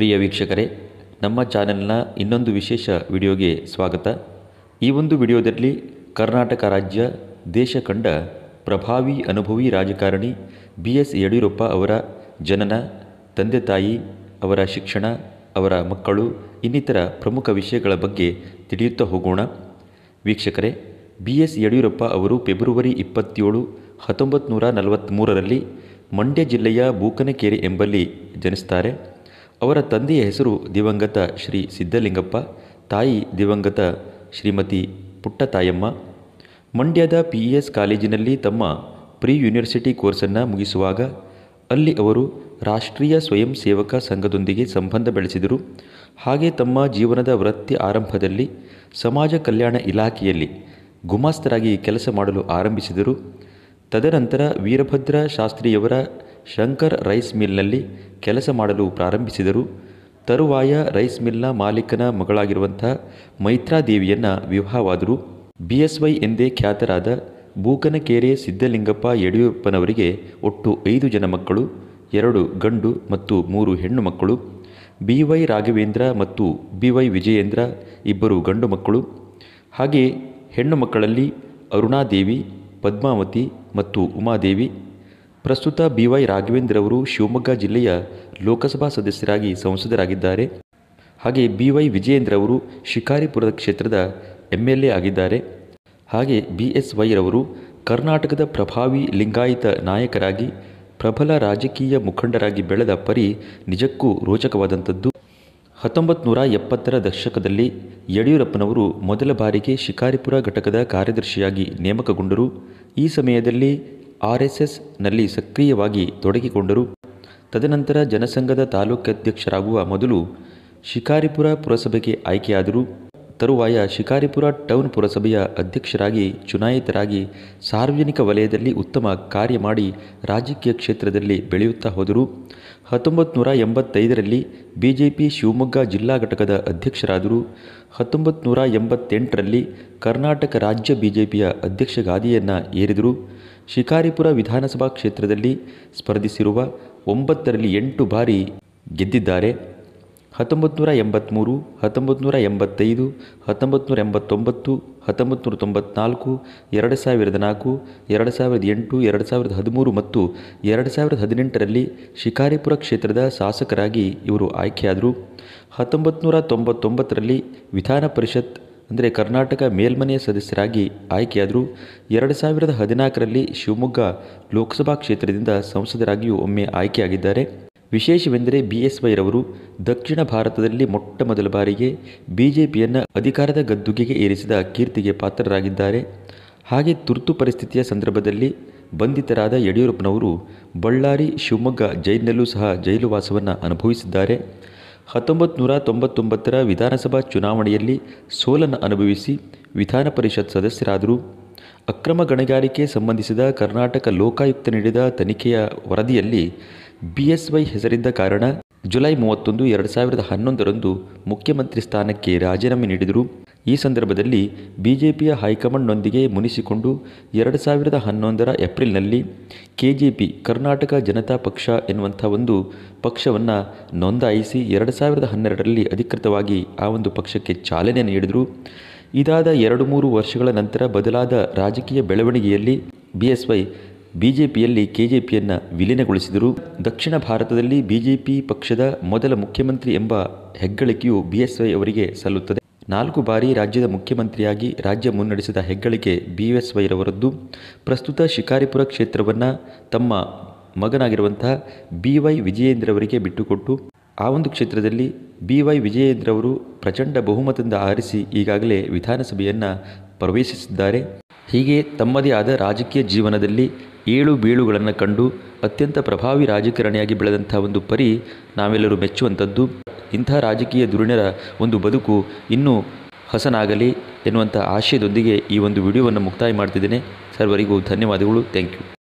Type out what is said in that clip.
ಪ್ರಿಯ ವೀಕ್ಷಕರೇ ನಮ್ಮ ಚಾನೆಲ್ನ ಇನ್ನೊಂದು ವಿಶೇಷ ವಿಡಿಯೋಗೆ ಸ್ವಾಗತ ಈ ಒಂದು ವಿಡಿಯೋದಲ್ಲಿ ಕರ್ನಾಟಕ ರಾಜ್ಯ ದೇಶ ಕಂಡ ಪ್ರಭಾವಿ ಅನುಭವಿ ರಾಜಕಾರಣಿ ಬಿ ಎಸ್ ಯಡಿಯೂರಪ್ಪ ಅವರ ಜನನ ತಂದೆ ತಾಯಿ ಅವರ ಶಿಕ್ಷಣ ಅವರ ಮಕ್ಕಳು ಇನ್ನಿತರ ಪ್ರಮುಖ ವಿಷಯಗಳ ಬಗ್ಗೆ ತಿಳಿಯುತ್ತಾ ಹೋಗೋಣ ವೀಕ್ಷಕರೇ ಬಿ ಎಸ್ ಯಡಿಯೂರಪ್ಪ ಅವರು ಫೆಬ್ರವರಿ ಇಪ್ಪತ್ತೇಳು ಹತ್ತೊಂಬತ್ತು ನೂರ ನಲವತ್ತ್ಮೂರರಲ್ಲಿ ಮಂಡ್ಯ ಜಿಲ್ಲೆಯ ಬೂಕನಕೇರಿ ಎಂಬಲ್ಲಿ ಜನಿಸ್ತಾರೆ ಅವರ ತಂದೆಯ ಹೆಸರು ದಿವಂಗತ ಶ್ರೀ ಸಿದ್ದಲಿಂಗಪ್ಪ ತಾಯಿ ದಿವಂಗತ ಶ್ರೀಮತಿ ಪುಟ್ಟತಾಯಮ್ಮ ಮಂಡ್ಯದ ಪಿ ಇ ಎಸ್ ಕಾಲೇಜಿನಲ್ಲಿ ತಮ್ಮ ಪ್ರೀ ಯೂನಿವರ್ಸಿಟಿ ಕೋರ್ಸನ್ನು ಮುಗಿಸುವಾಗ ಅಲ್ಲಿ ಅವರು ರಾಷ್ಟ್ರೀಯ ಸ್ವಯಂ ಸೇವಕ ಸಂಘದೊಂದಿಗೆ ಸಂಬಂಧ ಬೆಳೆಸಿದರು ಹಾಗೆ ತಮ್ಮ ಜೀವನದ ವೃತ್ತಿ ಆರಂಭದಲ್ಲಿ ಸಮಾಜ ಕಲ್ಯಾಣ ಇಲಾಖೆಯಲ್ಲಿ ಗುಮಾಸ್ತರಾಗಿ ಕೆಲಸ ಮಾಡಲು ಆರಂಭಿಸಿದರು ತದನಂತರ ವೀರಭದ್ರ ಶಾಸ್ತ್ರಿಯವರ ಶಂಕರ್ ರೈಸ್ ಮಿಲ್ನಲ್ಲಿ ಕೆಲಸ ಮಾಡಲು ಪ್ರಾರಂಭಿಸಿದರು ತರುವಾಯ ರೈಸ್ ಮಿಲ್ನ ಮಾಲೀಕನ ಮಗಳಾಗಿರುವಂಥ ಮೈತ್ರಾದೇವಿಯನ್ನು ವಿವಾಹವಾದರು ಬಿ ಎಸ್ ವೈ ಎಂದೇ ಖ್ಯಾತರಾದ ಬೂಕನಕೆರೆ ಸಿದ್ದಲಿಂಗಪ್ಪ ಯಡಿಯೂರಪ್ಪನವರಿಗೆ ಒಟ್ಟು ಐದು ಜನ ಮಕ್ಕಳು ಎರಡು ಗಂಡು ಮತ್ತು ಮೂರು ಹೆಣ್ಣು ಮಕ್ಕಳು ಬಿ ವೈ ರಾಘವೇಂದ್ರ ಮತ್ತು ಬಿ ವೈ ವಿಜಯೇಂದ್ರ ಇಬ್ಬರು ಗಂಡು ಮಕ್ಕಳು ಹಾಗೆಯೇ ಹೆಣ್ಣು ಮಕ್ಕಳಲ್ಲಿ ಅರುಣಾದೇವಿ ಪದ್ಮಾವತಿ ಮತ್ತು ಉಮಾದೇವಿ ಪ್ರಸ್ತುತ ಬಿವೈ ರಾಘವೇಂದ್ರ ಅವರು ಶಿವಮೊಗ್ಗ ಜಿಲ್ಲೆಯ ಲೋಕಸಭಾ ಸದಸ್ಯರಾಗಿ ಸಂಸದರಾಗಿದ್ದಾರೆ ಹಾಗೆ ಬಿವೈ ವಿಜಯೇಂದ್ರ ಅವರು ಶಿಕಾರಿಪುರ ಕ್ಷೇತ್ರದ ಎಂಎಲ್ಎ ಎಲ್ ಆಗಿದ್ದಾರೆ ಹಾಗೆ ಬಿ ಎಸ್ ವೈರವರು ಕರ್ನಾಟಕದ ಪ್ರಭಾವಿ ಲಿಂಗಾಯತ ನಾಯಕರಾಗಿ ಪ್ರಬಲ ರಾಜಕೀಯ ಮುಖಂಡರಾಗಿ ಬೆಳೆದ ಪರಿ ನಿಜಕ್ಕೂ ರೋಚಕವಾದಂಥದ್ದು ಹತ್ತೊಂಬತ್ತು ನೂರ ಎಪ್ಪತ್ತರ ದಶಕದಲ್ಲಿ ಯಡಿಯೂರಪ್ಪನವರು ಮೊದಲ ಬಾರಿಗೆ ಶಿಕಾರಿಪುರ ಘಟಕದ ಕಾರ್ಯದರ್ಶಿಯಾಗಿ ನೇಮಕಗೊಂಡರು ಈ ಸಮಯದಲ್ಲಿ ಆರ್ಎಸ್ಎಸ್ನಲ್ಲಿ ಸಕ್ರಿಯವಾಗಿ ತೊಡಗಿಕೊಂಡರು ತದನಂತರ ಜನಸಂಘದ ತಾಲೂಕಾಧ್ಯಕ್ಷರಾಗುವ ಮೊದಲು ಶಿಕಾರಿಪುರ ಪುರಸಭೆಗೆ ಆಯ್ಕೆಯಾದರು ತರುವಾಯ ಶಿಕಾರಿಪುರ ಟೌನ್ ಪುರಸಭೆಯ ಅಧ್ಯಕ್ಷರಾಗಿ ಚುನಾಯಿತರಾಗಿ ಸಾರ್ವಜನಿಕ ವಲಯದಲ್ಲಿ ಉತ್ತಮ ಕಾರ್ಯ ಮಾಡಿ ರಾಜಕೀಯ ಕ್ಷೇತ್ರದಲ್ಲಿ ಬೆಳೆಯುತ್ತಾ ಹೋದರು ಹತ್ತೊಂಬತ್ತು ನೂರ ಎಂಬತ್ತೈದರಲ್ಲಿ ಬಿಜೆಪಿ ಶಿವಮೊಗ್ಗ ಜಿಲ್ಲಾ ಘಟಕದ ಅಧ್ಯಕ್ಷರಾದರು ಹತ್ತೊಂಬತ್ತು ನೂರ ಎಂಬತ್ತೆಂಟರಲ್ಲಿ ಕರ್ನಾಟಕ ರಾಜ್ಯ ಬಿಜೆಪಿಯ ಜೆ ಅಧ್ಯಕ್ಷ ಏರಿದರು ಶಿಕಾರಿಪುರ ವಿಧಾನಸಭಾ ಕ್ಷೇತ್ರದಲ್ಲಿ ಸ್ಪರ್ಧಿಸಿರುವ ಒಂಬತ್ತರಲ್ಲಿ ಎಂಟು ಬಾರಿ ಗೆದ್ದಿದ್ದಾರೆ ಹತ್ತೊಂಬತ್ತು ನೂರ ಎಂಬತ್ತ್ಮೂರು ಹತ್ತೊಂಬತ್ತು ನೂರ ಎಂಬತ್ತೈದು ಹತ್ತೊಂಬತ್ತು ನೂರ ಎಂಬತ್ತೊಂಬತ್ತು ಹತ್ತೊಂಬತ್ತು ನೂರ ತೊಂಬತ್ನಾಲ್ಕು ಎರಡು ಸಾವಿರದ ನಾಲ್ಕು ಎರಡು ಸಾವಿರದ ಎಂಟು ಎರಡು ಸಾವಿರದ ಹದಿಮೂರು ಮತ್ತು ಎರಡು ಸಾವಿರದ ಹದಿನೆಂಟರಲ್ಲಿ ಶಿಕಾರಿಪುರ ಕ್ಷೇತ್ರದ ಶಾಸಕರಾಗಿ ಇವರು ಆಯ್ಕೆಯಾದರು ಹತ್ತೊಂಬತ್ತು ನೂರ ತೊಂಬತ್ತೊಂಬತ್ತರಲ್ಲಿ ವಿಧಾನ ಪರಿಷತ್ ಅಂದರೆ ಕರ್ನಾಟಕ ಮೇಲ್ಮನೆಯ ಸದಸ್ಯರಾಗಿ ಆಯ್ಕೆಯಾದರು ಎರಡು ಸಾವಿರದ ಹದಿನಾಲ್ಕರಲ್ಲಿ ಶಿವಮೊಗ್ಗ ಲೋಕಸಭಾ ಕ್ಷೇತ್ರದಿಂದ ಸಂಸದರಾಗಿಯೂ ಒಮ್ಮೆ ಆಯ್ಕೆಯಾಗಿದ್ದಾರೆ ವಿಶೇಷವೆಂದರೆ ಬಿ ಎಸ್ ವೈರವರು ದಕ್ಷಿಣ ಭಾರತದಲ್ಲಿ ಮೊಟ್ಟ ಮೊದಲ ಬಾರಿಗೆ ಬಿ ಜೆ ಪಿಯನ್ನು ಅಧಿಕಾರದ ಗದ್ದುಗೆಗೆ ಏರಿಸಿದ ಕೀರ್ತಿಗೆ ಪಾತ್ರರಾಗಿದ್ದಾರೆ ಹಾಗೆ ತುರ್ತು ಪರಿಸ್ಥಿತಿಯ ಸಂದರ್ಭದಲ್ಲಿ ಬಂಧಿತರಾದ ಯಡಿಯೂರಪ್ಪನವರು ಬಳ್ಳಾರಿ ಶಿವಮೊಗ್ಗ ಜೈಲಿನಲ್ಲೂ ಸಹ ಜೈಲುವಾಸವನ್ನು ಅನುಭವಿಸಿದ್ದಾರೆ ಹತ್ತೊಂಬತ್ತು ನೂರ ತೊಂಬತ್ತೊಂಬತ್ತರ ವಿಧಾನಸಭಾ ಚುನಾವಣೆಯಲ್ಲಿ ಸೋಲನ್ನು ಅನುಭವಿಸಿ ವಿಧಾನ ಪರಿಷತ್ ಸದಸ್ಯರಾದರು ಅಕ್ರಮ ಗಣಿಗಾರಿಕೆ ಸಂಬಂಧಿಸಿದ ಕರ್ನಾಟಕ ಲೋಕಾಯುಕ್ತ ನೀಡಿದ ತನಿಖೆಯ ವರದಿಯಲ್ಲಿ ಬಿಎಸ್ವೈ ಹೆಸರಿದ್ದ ಕಾರಣ ಜುಲೈ ಮೂವತ್ತೊಂದು ಎರಡು ಸಾವಿರದ ಹನ್ನೊಂದರಂದು ಮುಖ್ಯಮಂತ್ರಿ ಸ್ಥಾನಕ್ಕೆ ರಾಜೀನಾಮೆ ನೀಡಿದರು ಈ ಸಂದರ್ಭದಲ್ಲಿ ಬಿಜೆಪಿಯ ಹೈಕಮಾಂಡ್ನೊಂದಿಗೆ ಮುನಿಸಿಕೊಂಡು ಎರಡು ಸಾವಿರದ ಹನ್ನೊಂದರ ಏಪ್ರಿಲ್ನಲ್ಲಿ ಕೆಜೆಪಿ ಕರ್ನಾಟಕ ಜನತಾ ಪಕ್ಷ ಎನ್ನುವಂಥ ಒಂದು ಪಕ್ಷವನ್ನು ನೋಂದಾಯಿಸಿ ಎರಡು ಸಾವಿರದ ಹನ್ನೆರಡರಲ್ಲಿ ಅಧಿಕೃತವಾಗಿ ಆ ಒಂದು ಪಕ್ಷಕ್ಕೆ ಚಾಲನೆ ನೀಡಿದರು ಇದಾದ ಎರಡು ಮೂರು ವರ್ಷಗಳ ನಂತರ ಬದಲಾದ ರಾಜಕೀಯ ಬೆಳವಣಿಗೆಯಲ್ಲಿ B S Y B J K J ಪಿಯನ್ನು ವಿಲೀನಗೊಳಿಸಿದರು ದಕ್ಷಿಣ ಭಾರತದಲ್ಲಿ ಬಿ ಜೆ ಪಿ ಪಕ್ಷದ ಮೊದಲ ಮುಖ್ಯಮಂತ್ರಿ ಎಂಬ ಹೆಗ್ಗಳಿಕೆಯು ಬಿ ಎಸ್ ವೈ ಅವರಿಗೆ ಸಲ್ಲುತ್ತದೆ ನಾಲ್ಕು ಬಾರಿ ರಾಜ್ಯದ ಮುಖ್ಯಮಂತ್ರಿಯಾಗಿ ರಾಜ್ಯ ಮುನ್ನಡೆಸಿದ ಹೆಗ್ಗಳಿಕೆ ಬಿ ಎಸ್ ವೈರವರದ್ದು ಪ್ರಸ್ತುತ ಶಿಕಾರಿಪುರ ಕ್ಷೇತ್ರವನ್ನು ತಮ್ಮ ಮಗನಾಗಿರುವಂತಹ ಬಿ ವೈ ವಿಜಯೇಂದ್ರವರಿಗೆ ಬಿಟ್ಟುಕೊಟ್ಟು ಆ ಒಂದು ಕ್ಷೇತ್ರದಲ್ಲಿ ಬಿ ವೈ ವಿಜಯೇಂದ್ರವರು ಪ್ರಚಂಡ ಬಹುಮತದಿಂದ ಆರಿಸಿ ಈಗಾಗಲೇ ವಿಧಾನಸಭೆಯನ್ನು ಪ್ರವೇಶಿಸಿದ್ದಾರೆ ಹೀಗೆ ತಮ್ಮದೇ ಆದ ರಾಜಕೀಯ ಜೀವನದಲ್ಲಿ ಏಳು ಬೀಳುಗಳನ್ನು ಕಂಡು ಅತ್ಯಂತ ಪ್ರಭಾವಿ ರಾಜಕಾರಣಿಯಾಗಿ ಬೆಳೆದಂಥ ಒಂದು ಪರಿ ನಾವೆಲ್ಲರೂ ಮೆಚ್ಚುವಂಥದ್ದು ಇಂಥ ರಾಜಕೀಯ ಧುರೀಣರ ಒಂದು ಬದುಕು ಇನ್ನೂ ಹಸನಾಗಲಿ ಎನ್ನುವಂಥ ಆಶಯದೊಂದಿಗೆ ಈ ಒಂದು ವಿಡಿಯೋವನ್ನು ಮುಕ್ತಾಯ ಮಾಡ್ತಿದ್ದೇನೆ ಸರ್ವರಿಗೂ ಧನ್ಯವಾದಗಳು ಥ್ಯಾಂಕ್ ಯು